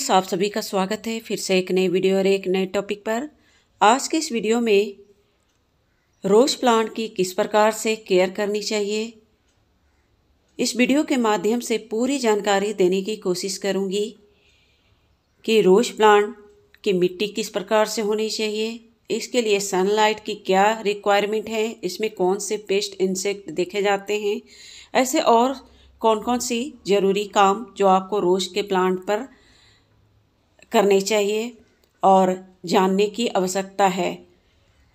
friends आप सभी का स्वागत है फिर से एक नए वीडियो और एक नए टॉपिक पर आज के इस वीडियो में रोज़ प्लांट की किस प्रकार से केयर करनी चाहिए इस वीडियो के माध्यम से पूरी जानकारी देने की कोशिश करूंगी कि रोज़ प्लांट की मिट्टी किस प्रकार से होनी चाहिए इसके लिए सनलाइट की क्या रिक्वायरमेंट है इसमें कौन से पेस्ट इंसेक्ट देखे जाते हैं ऐसे और कौन कौन सी ज़रूरी काम जो आपको रोज़ के प्लांट पर करने चाहिए और जानने की आवश्यकता है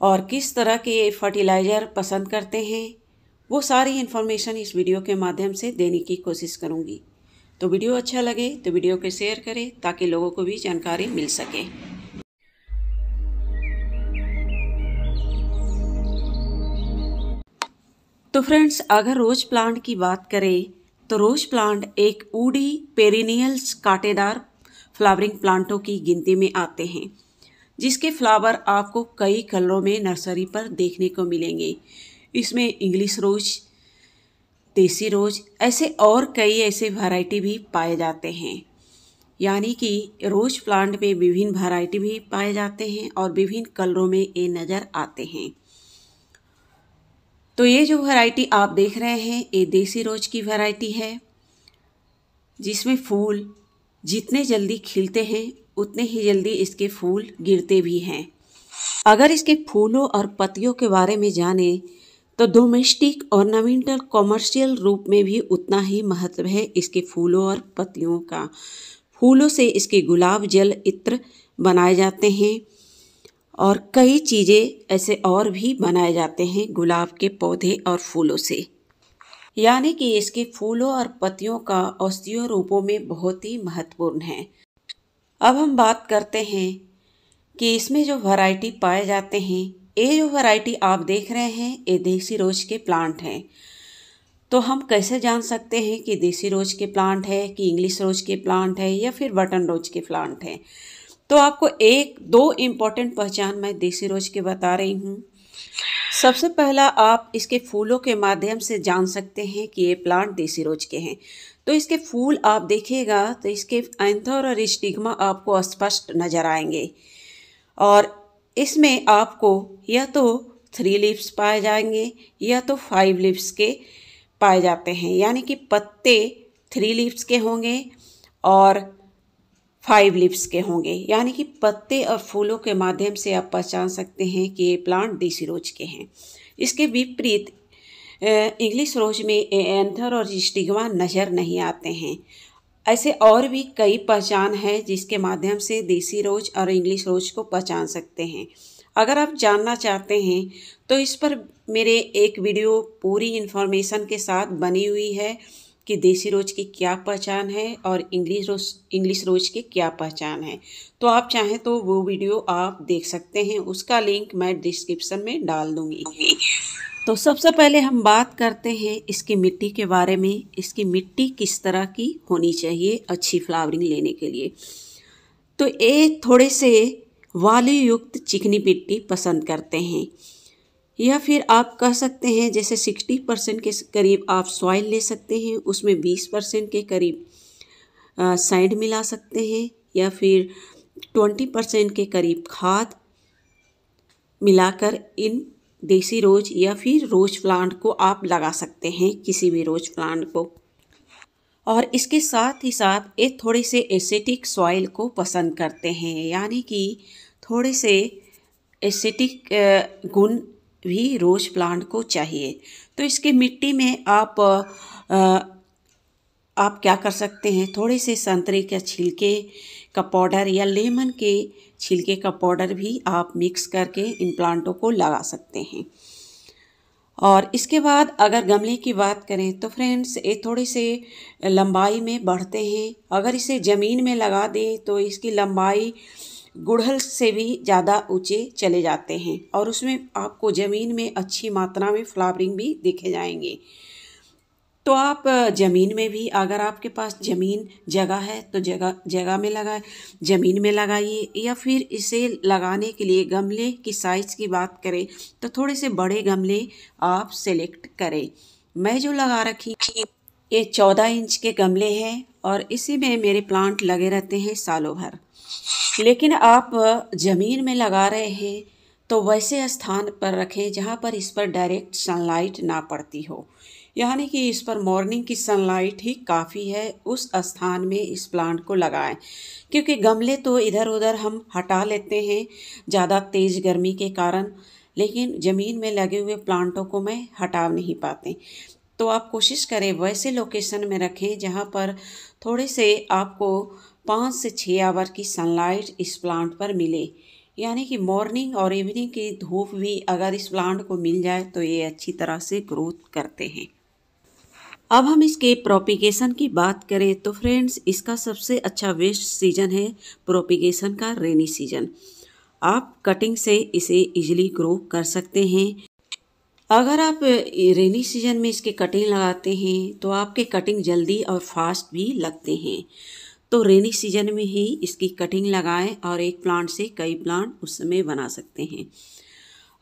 और किस तरह के फर्टिलाइज़र पसंद करते हैं वो सारी इन्फॉर्मेशन इस वीडियो के माध्यम से देने की कोशिश करूँगी तो वीडियो अच्छा लगे तो वीडियो को शेयर करें ताकि लोगों को भी जानकारी मिल सके तो फ्रेंड्स अगर रोज प्लांट की बात करें तो रोज प्लांट एक ऊडी पेरिनियल्स काटेदार फ्लावरिंग प्लांटों की गिनती में आते हैं जिसके फ्लावर आपको कई कलरों में नर्सरी पर देखने को मिलेंगे इसमें इंग्लिश रोज देसी रोज ऐसे और कई ऐसे वैरायटी भी पाए जाते हैं यानी कि रोज प्लांट में विभिन्न वैरायटी भी पाए जाते हैं और विभिन्न कलरों में ये नज़र आते हैं तो ये जो वैरायटी आप देख रहे हैं ये देसी रोज की वैरायटी है जिसमें फूल जितने जल्दी खिलते हैं उतने ही जल्दी इसके फूल गिरते भी हैं अगर इसके फूलों और पत्तियों के बारे में जानें तो डोमेस्टिक और नवीनतर कॉमर्शियल रूप में भी उतना ही महत्व है इसके फूलों और पत्तियों का फूलों से इसके गुलाब जल इत्र बनाए जाते हैं और कई चीज़ें ऐसे और भी बनाए जाते हैं गुलाब के पौधे और फूलों से यानी कि इसके फूलों और पत्तियों का औषधीय रूपों में बहुत ही महत्वपूर्ण है अब हम बात करते हैं कि इसमें जो वैरायटी पाए जाते हैं ये जो वैरायटी आप देख रहे हैं ये देसी रोज के प्लांट हैं तो हम कैसे जान सकते हैं कि देसी रोज के प्लांट है कि इंग्लिश रोज के प्लांट है या फिर बटन रोज के प्लांट हैं तो आपको एक दो इम्पॉर्टेंट पहचान मैं देसी रोज के बता रही हूँ सबसे पहला आप इसके फूलों के माध्यम से जान सकते हैं कि ये प्लांट देसी रोज के हैं तो इसके फूल आप देखिएगा तो इसके एंथर और स्टिग्मा आपको स्पष्ट नज़र आएंगे और इसमें आपको या तो थ्री लिप्स पाए जाएंगे या तो फाइव लिप्स के पाए जाते हैं यानी कि पत्ते थ्री लिप्स के होंगे और फाइव लिप्स के होंगे यानी कि पत्ते और फूलों के माध्यम से आप पहचान सकते हैं कि ये प्लांट देसी रोज के हैं इसके विपरीत इंग्लिश रोज में एंथर और स्टिग्मा नज़र नहीं आते हैं ऐसे और भी कई पहचान हैं जिसके माध्यम से देसी रोज और इंग्लिश रोज को पहचान सकते हैं अगर आप जानना चाहते हैं तो इस पर मेरे एक वीडियो पूरी इन्फॉर्मेशन के साथ बनी हुई है कि देसी रोज की क्या पहचान है और इंग्लिश रोज इंग्लिश रोज की क्या पहचान है तो आप चाहें तो वो वीडियो आप देख सकते हैं उसका लिंक मैं डिस्क्रिप्शन में डाल दूँगी तो सबसे पहले हम बात करते हैं इसकी मिट्टी के बारे में इसकी मिट्टी किस तरह की होनी चाहिए अच्छी फ्लावरिंग लेने के लिए तो ये थोड़े से वाली युक्त चिकनी मिट्टी पसंद करते हैं या फिर आप कह सकते हैं जैसे 60 परसेंट के करीब आप सॉइल ले सकते हैं उसमें 20 परसेंट के करीब साइड मिला सकते हैं या फिर 20 परसेंट के करीब खाद मिलाकर इन देसी रोज या फिर रोज प्लांट को आप लगा सकते हैं किसी भी रोज प्लांट को और इसके साथ ही साथ ये थोड़े से एसिटिक सॉइल को पसंद करते हैं यानी कि थोड़े से एसिटिक गुण भी रोज़ प्लांट को चाहिए तो इसके मिट्टी में आप आ, आप क्या कर सकते हैं थोड़े से संतरे के छिलके का पाउडर या लेमन के छिलके का पाउडर भी आप मिक्स करके इन प्लांटों को लगा सकते हैं और इसके बाद अगर गमले की बात करें तो फ्रेंड्स ये थोड़े से लंबाई में बढ़ते हैं अगर इसे ज़मीन में लगा दें तो इसकी लंबाई गुड़हल से भी ज़्यादा ऊँचे चले जाते हैं और उसमें आपको ज़मीन में अच्छी मात्रा में फ्लावरिंग भी देखे जाएंगे तो आप ज़मीन में भी अगर आपके पास ज़मीन जगह है तो जगह जगह में लगाए ज़मीन में लगाइए या फिर इसे लगाने के लिए गमले की साइज़ की बात करें तो थोड़े से बड़े गमले आप सेलेक्ट करें मैं जो लगा रखी थी ये चौदह इंच के गमले हैं और इसी में मेरे प्लांट लगे रहते हैं सालों भर लेकिन आप ज़मीन में लगा रहे हैं तो वैसे स्थान पर रखें जहाँ पर इस पर डायरेक्ट सनलाइट ना पड़ती हो यानी कि इस पर मॉर्निंग की सनलाइट ही काफ़ी है उस स्थान में इस प्लांट को लगाएं क्योंकि गमले तो इधर उधर हम हटा लेते हैं ज़्यादा तेज़ गर्मी के कारण लेकिन ज़मीन में लगे हुए प्लांटों को मैं हटा नहीं पाते तो आप कोशिश करें वैसे लोकेशन में रखें जहाँ पर थोड़े से आपको पाँच से छः आवर की सनलाइट इस प्लांट पर मिले यानी कि मॉर्निंग और इवनिंग की धूप भी अगर इस प्लांट को मिल जाए तो ये अच्छी तरह से ग्रोथ करते हैं अब हम इसके प्रोपिगेशन की बात करें तो फ्रेंड्स इसका सबसे अच्छा वेस्ट सीजन है प्रोपिगेशन का रेनी सीजन आप कटिंग से इसे इजीली ग्रो कर सकते हैं अगर आप रेनी सीजन में इसके कटिंग लगाते हैं तो आपके कटिंग जल्दी और फास्ट भी लगते हैं तो रेनी सीजन में ही इसकी कटिंग लगाएं और एक प्लांट से कई प्लांट उस समय बना सकते हैं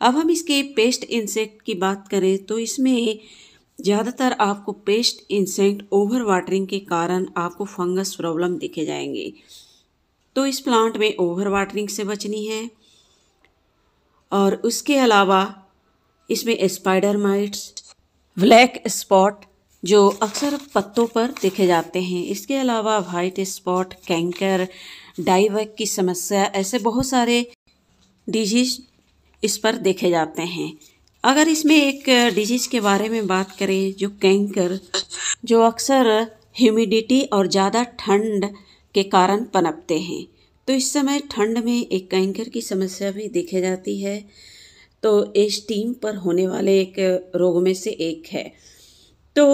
अब हम इसके पेस्ट इंसेक्ट की बात करें तो इसमें ज़्यादातर आपको पेस्ट इंसेक्ट ओवर वाटरिंग के कारण आपको फंगस प्रॉब्लम दिखे जाएंगे तो इस प्लांट में ओवर वाटरिंग से बचनी है और उसके अलावा इसमें स्पाइडर माइट्स ब्लैक स्पॉट जो अक्सर पत्तों पर देखे जाते हैं इसके अलावा वाइट स्पॉट कैंकर डाइवर्क की समस्या ऐसे बहुत सारे डिजीज इस पर देखे जाते हैं अगर इसमें एक डिजीज़ के बारे में बात करें जो कैंकर जो अक्सर ह्यूमिडिटी और ज़्यादा ठंड के कारण पनपते हैं तो इस समय ठंड में एक कैंकर की समस्या भी देखी जाती है तो टीम पर होने वाले एक रोग में से एक है तो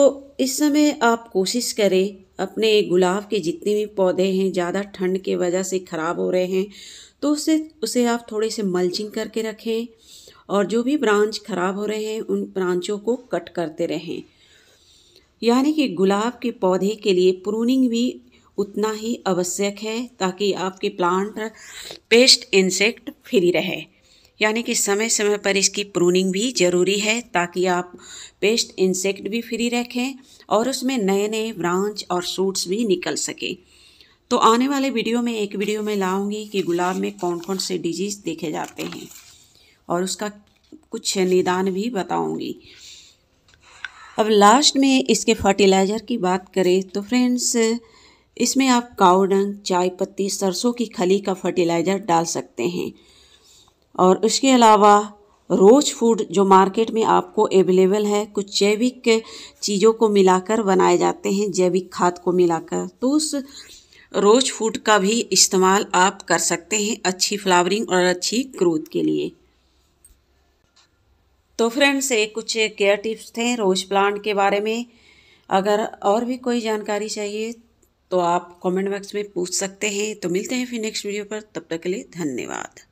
इस समय आप कोशिश करें अपने गुलाब के जितने भी पौधे हैं ज़्यादा ठंड के वजह से ख़राब हो रहे हैं तो उसे उसे आप थोड़े से मल्चिंग करके रखें और जो भी ब्रांच ख़राब हो रहे हैं उन ब्रांचों को कट करते रहें यानी कि गुलाब के पौधे के लिए प्रूनिंग भी उतना ही आवश्यक है ताकि आपके प्लांट पेस्ट इंसेक्ट फ्री रहे यानी कि समय समय पर इसकी प्रूनिंग भी ज़रूरी है ताकि आप पेस्ट इंसेक्ट भी फ्री रखें और उसमें नए नए ब्रांच और सूट्स भी निकल सकें तो आने वाले वीडियो में एक वीडियो में लाऊंगी कि गुलाब में कौन कौन से डिजीज़ देखे जाते हैं और उसका कुछ निदान भी बताऊंगी अब लास्ट में इसके फर्टिलाइज़र की बात करें तो फ्रेंड्स इसमें आप काउडंग चाय पत्ती सरसों की खली का फर्टिलाइज़र डाल सकते हैं और उसके अलावा रोज फूड जो मार्केट में आपको अवेलेबल है कुछ जैविक चीज़ों को मिलाकर बनाए जाते हैं जैविक खाद को मिलाकर तो उस रोज फूड का भी इस्तेमाल आप कर सकते हैं अच्छी फ्लावरिंग और अच्छी ग्रोथ के लिए तो फ्रेंड्स ये कुछ केयर टिप्स थे रोज प्लांट के बारे में अगर और भी कोई जानकारी चाहिए तो आप कमेंट बॉक्स में पूछ सकते हैं तो मिलते हैं फिर नेक्स्ट वीडियो पर तब तक के लिए धन्यवाद